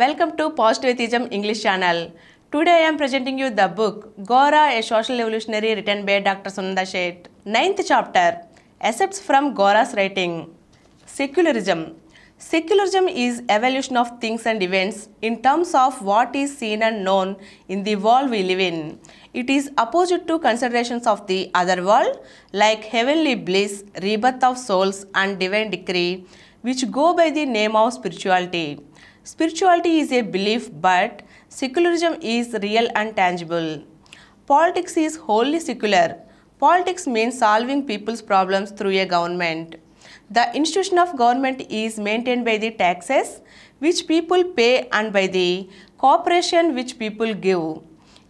Welcome to Positive English channel. Today I am presenting you the book Gora, a Social Evolutionary written by Dr. Sunanda Shet. Ninth chapter Excerpts from Gora's writing Secularism Secularism is evolution of things and events in terms of what is seen and known in the world we live in. It is opposite to considerations of the other world like heavenly bliss, rebirth of souls and divine decree which go by the name of spirituality. Spirituality is a belief, but secularism is real and tangible. Politics is wholly secular. Politics means solving people's problems through a government. The institution of government is maintained by the taxes which people pay and by the cooperation which people give.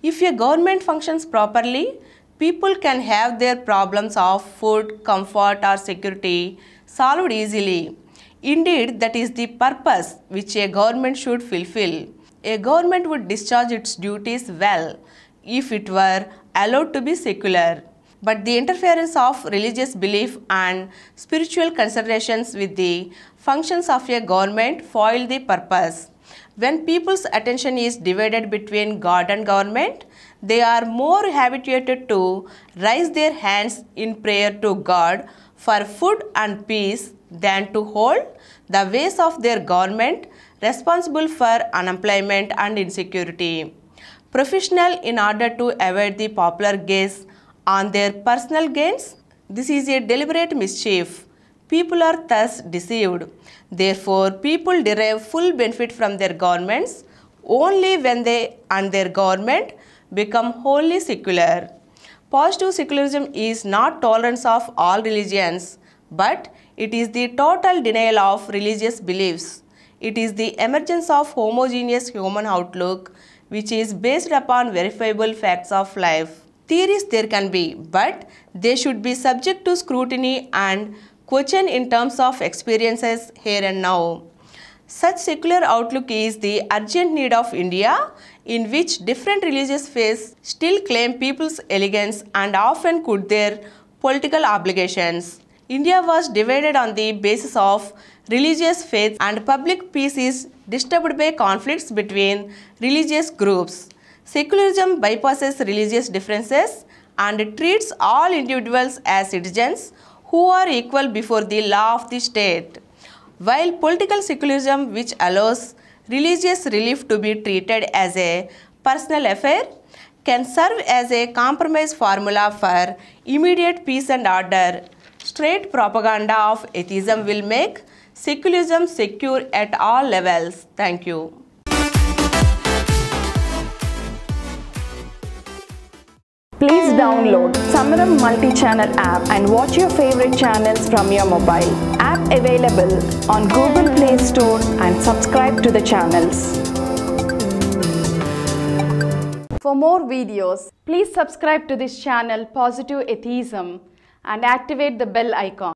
If a government functions properly, people can have their problems of food, comfort or security solved easily. Indeed, that is the purpose which a government should fulfill. A government would discharge its duties well if it were allowed to be secular. But the interference of religious belief and spiritual considerations with the functions of a government foil the purpose. When people's attention is divided between God and government, they are more habituated to raise their hands in prayer to God for food and peace than to hold the ways of their government responsible for unemployment and insecurity. Professional in order to avoid the popular gaze on their personal gains, this is a deliberate mischief. People are thus deceived. Therefore, people derive full benefit from their governments only when they and their government become wholly secular. Positive secularism is not tolerance of all religions but it is the total denial of religious beliefs. It is the emergence of homogeneous human outlook which is based upon verifiable facts of life. Theories there can be, but they should be subject to scrutiny and question in terms of experiences here and now. Such secular outlook is the urgent need of India in which different religious faiths still claim people's elegance and often could their political obligations. India was divided on the basis of religious faith and public peace is disturbed by conflicts between religious groups. Secularism bypasses religious differences and treats all individuals as citizens who are equal before the law of the state. While political secularism which allows religious relief to be treated as a personal affair can serve as a compromise formula for immediate peace and order Straight propaganda of atheism will make secularism secure at all levels. Thank you. Please download Samaram multi-channel app and watch your favorite channels from your mobile. App available on Google Play Store and subscribe to the channels. For more videos, please subscribe to this channel Positive Atheism and activate the bell icon.